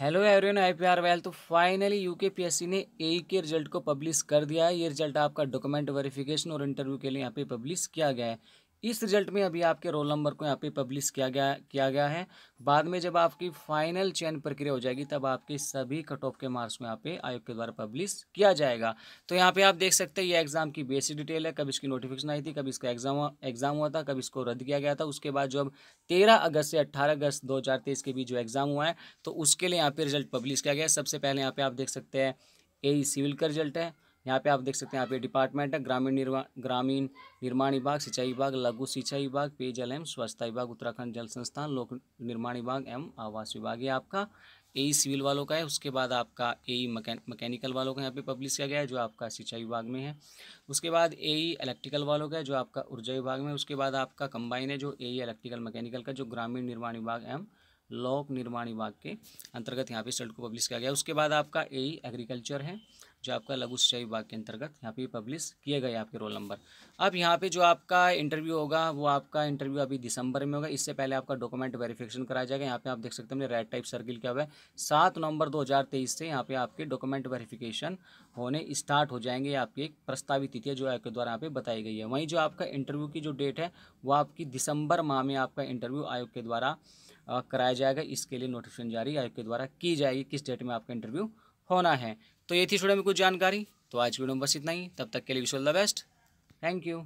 hello everyone I P R well तो finally S C ने A के result को पब्लिश कर दिया है ये रिजल्ट आपका डॉक्यूमेंट वेरिफिकेशन और इंटरव्यू के लिए यहाँ पे पब्लिश किया गया है इस रिजल्ट में अभी आपके रोल नंबर को यहाँ पे पब्लिश किया गया किया गया है बाद में जब आपकी फाइनल चयन प्रक्रिया हो जाएगी तब आपके सभी कट ऑफ के मार्क्स में यहाँ पे आयोग के द्वारा पब्लिश किया जाएगा तो यहाँ पे आप देख सकते हैं ये एग्जाम की बेसिक डिटेल है कब इसकी नोटिफिकेशन आई थी कब इसका एग्जाम एग्जाम हुआ था कब इसको रद्द किया गया था उसके बाद जो अब तेरह अगस्त से अट्ठारह अगस्त दो के बीच जो एग्जाम हुआ है तो उसके लिए यहाँ पे रिजल्ट पब्लिश किया गया सबसे पहले यहाँ पे आप देख सकते हैं ए सिविल का रिजल्ट है यहाँ पे आप देख सकते हैं यहाँ पे डिपार्टमेंट है ग्रामीण निर्माण ग्रामीण निर्माण विभाग सिंचाई विभाग लघु सिंचाई विभाग पेयजल एवं स्वच्छता विभाग उत्तराखंड जल संस्थान लोक निर्माण विभाग एवं आवास विभाग ये आपका ए सिविल e वालों का है उसके बाद आपका ए मैकेनिकल e वालों का यहाँ पे पब्लिश किया गया है जो आपका सिंचाई विभाग में है उसके बाद ए इलेक्ट्रिकल e वालों का है जो आपका ऊर्जा विभाग में उसके बाद आपका कंबाइन है जो ए इलेक्ट्रिकल मैकेनिकल का जो ग्रामीण निर्माण विभाग एम लोक निर्माण विभाग के अंतर्गत यहाँ पे शर्ट को पब्लिश किया गया उसके बाद आपका ए एग्रीकल्चर है जो आपका लघु सिंचाई विभाग के अंतर्गत यहाँ पे पब्लिश किए गए आपके रोल नंबर अब यहाँ पे जो आपका इंटरव्यू होगा वो आपका इंटरव्यू अभी दिसंबर में होगा इससे पहले आपका डॉक्यूमेंट वेरिफिकेशन कराया जाएगा यहाँ पे आप देख सकते हैं रेड टाइप सर्किल क्या हुआ है सात नवंबर 2023 से यहाँ पे आपके डॉक्यूमेंट वेरिफिकेशन होने स्टार्ट हो जाएंगे आपकी एक प्रस्तावित तिथि जो आपके द्वारा यहाँ पे बताई गई है वहीं जो आपका इंटरव्यू की जो डेट है वो आपकी दिसंबर माह में आपका इंटरव्यू आयोग के द्वारा कराया जाएगा इसके लिए नोटिफिकेशन जारी आयोग के द्वारा की जाएगी किस डेट में आपका इंटरव्यू होना है तो ये थी स्टूडेंट में कुछ जानकारी तो आज वीडियो में बस इतना ही तब तक के लिए wish all the best thank you